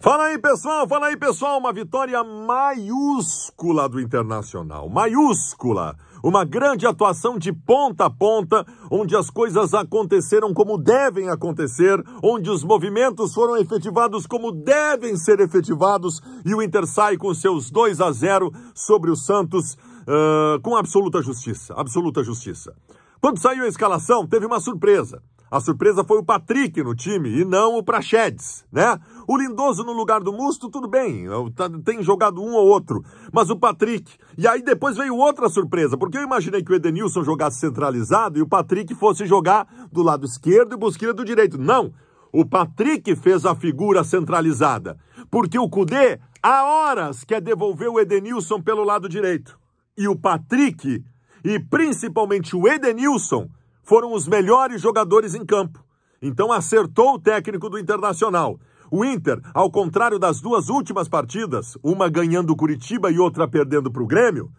Fala aí, pessoal, fala aí, pessoal, uma vitória maiúscula do Internacional, maiúscula. Uma grande atuação de ponta a ponta, onde as coisas aconteceram como devem acontecer, onde os movimentos foram efetivados como devem ser efetivados e o Inter sai com seus 2 a 0 sobre o Santos uh, com absoluta justiça, absoluta justiça. Quando saiu a escalação, teve uma surpresa. A surpresa foi o Patrick no time e não o Prachedes, né? O Lindoso no lugar do Musto, tudo bem, tá, tem jogado um ou outro. Mas o Patrick. E aí depois veio outra surpresa, porque eu imaginei que o Edenilson jogasse centralizado e o Patrick fosse jogar do lado esquerdo e o Busquilha do direito. Não! O Patrick fez a figura centralizada, porque o Cudê há horas quer devolver o Edenilson pelo lado direito. E o Patrick, e principalmente o Edenilson, foram os melhores jogadores em campo. Então acertou o técnico do Internacional. O Inter, ao contrário das duas últimas partidas, uma ganhando o Curitiba e outra perdendo para o Grêmio,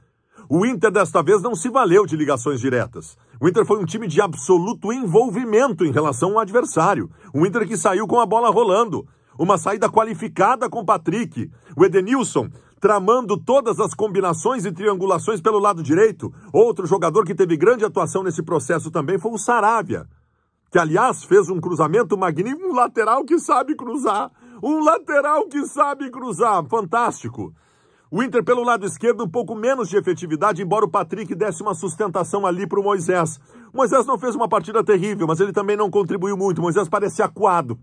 o Inter desta vez não se valeu de ligações diretas. O Inter foi um time de absoluto envolvimento em relação ao adversário. O Inter que saiu com a bola rolando. Uma saída qualificada com Patrick. O Edenilson tramando todas as combinações e triangulações pelo lado direito. Outro jogador que teve grande atuação nesse processo também foi o Saravia que aliás fez um cruzamento magnífico, um lateral que sabe cruzar, um lateral que sabe cruzar, fantástico. O Inter pelo lado esquerdo um pouco menos de efetividade, embora o Patrick desse uma sustentação ali para o Moisés. Moisés não fez uma partida terrível, mas ele também não contribuiu muito. Moisés parece acuado.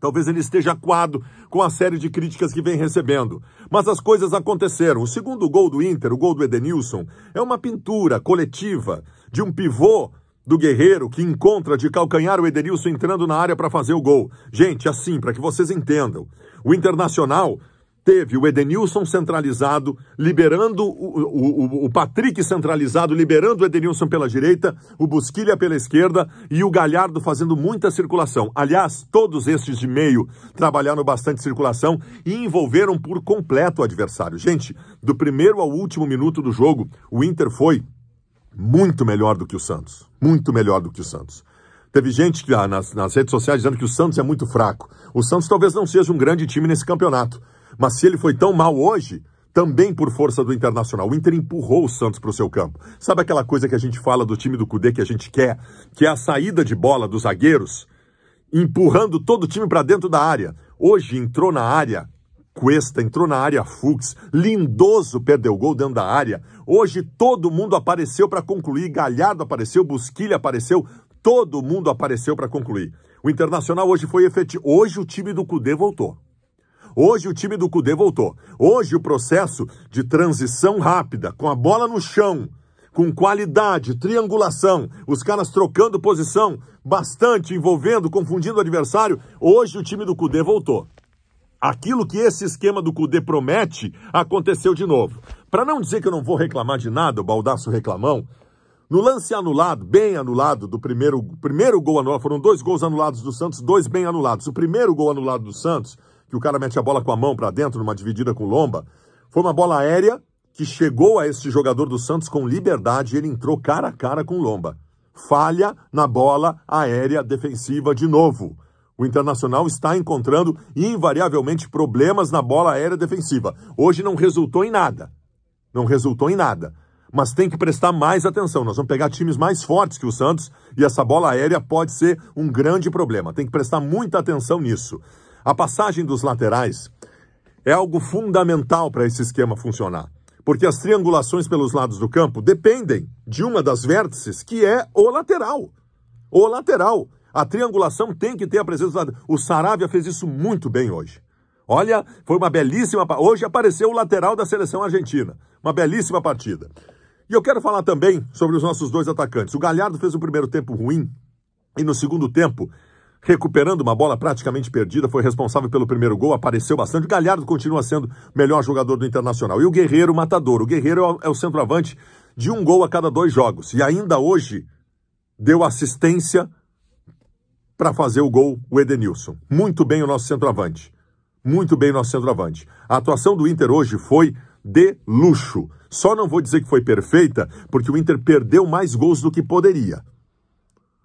Talvez ele esteja acuado com a série de críticas que vem recebendo. Mas as coisas aconteceram. O segundo gol do Inter, o gol do Edenilson, é uma pintura coletiva de um pivô do Guerreiro que encontra de calcanhar o Edenilson entrando na área para fazer o gol. Gente, assim, para que vocês entendam, o Internacional teve o Edenilson centralizado, liberando o, o, o, Patrick centralizado, liberando o Edenilson pela direita, o Busquilha pela esquerda e o Galhardo fazendo muita circulação. Aliás, todos esses de meio trabalharam bastante circulação e envolveram por completo o adversário. Gente, do primeiro ao último minuto do jogo, o Inter foi muito melhor do que o Santos. Muito melhor do que o Santos. Teve gente que, ah, nas, nas redes sociais dizendo que o Santos é muito fraco. O Santos talvez não seja um grande time nesse campeonato. Mas se ele foi tão mal hoje, também por força do Internacional. O Inter empurrou o Santos para o seu campo. Sabe aquela coisa que a gente fala do time do Cudê que a gente quer, que é a saída de bola dos zagueiros, empurrando todo o time para dentro da área. Hoje entrou na área Cuesta entrou na área Fux, Lindoso perdeu gol dentro da área. Hoje todo mundo apareceu para concluir, Galhardo apareceu, Busquilha apareceu, todo mundo apareceu para concluir. O Internacional hoje foi efetivo. Hoje o time do Cudê voltou. Hoje o time do Cudê voltou. Hoje o processo de transição rápida, com a bola no chão, com qualidade, triangulação, os caras trocando posição bastante, envolvendo, confundindo o adversário. Hoje o time do Cudê voltou aquilo que esse esquema do CUDE promete aconteceu de novo. Para não dizer que eu não vou reclamar de nada, o Baldaço reclamão, no lance anulado, bem anulado, do primeiro, primeiro gol anulado, foram dois gols anulados do Santos, dois bem anulados. O primeiro gol anulado do Santos, que o cara mete a bola com a mão para dentro numa dividida com lomba, foi uma bola aérea que chegou a este jogador do Santos com liberdade e ele entrou cara a cara com lomba. Falha na bola aérea defensiva de novo. O Internacional está encontrando invariavelmente problemas na bola aérea defensiva. Hoje não resultou em nada. Não resultou em nada. Mas tem que prestar mais atenção. Nós vamos pegar times mais fortes que o Santos e essa bola aérea pode ser um grande problema. Tem que prestar muita atenção nisso. A passagem dos laterais é algo fundamental para esse esquema funcionar porque as triangulações pelos lados do campo dependem de uma das vértices, que é o lateral. O lateral. A triangulação tem que ter a presença do O Saravia fez isso muito bem hoje. Olha, foi uma belíssima. Hoje apareceu o lateral da seleção argentina. Uma belíssima partida. E eu quero falar também sobre os nossos dois atacantes. O Galhardo fez o primeiro tempo ruim e no segundo tempo, recuperando uma bola praticamente perdida, foi responsável pelo primeiro gol, apareceu bastante. O Galhardo continua sendo o melhor jogador do Internacional. E o Guerreiro, o matador. O Guerreiro é, é o centroavante de um gol a cada dois jogos. E ainda hoje deu assistência para fazer o gol o Edenilson. Muito bem o nosso centroavante. Muito bem o nosso centroavante. A atuação do Inter hoje foi de luxo. Só não vou dizer que foi perfeita, porque o Inter perdeu mais gols do que poderia.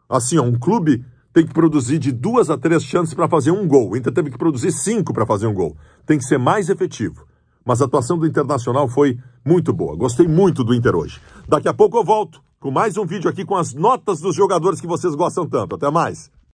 Assim, ó, um clube tem que produzir de duas a três chances para fazer um gol. O Inter teve que produzir cinco para fazer um gol. Tem que ser mais efetivo. Mas a atuação do Internacional foi muito boa. Gostei muito do Inter hoje. Daqui a pouco eu volto com mais um vídeo aqui com as notas dos jogadores que vocês gostam tanto. Até mais!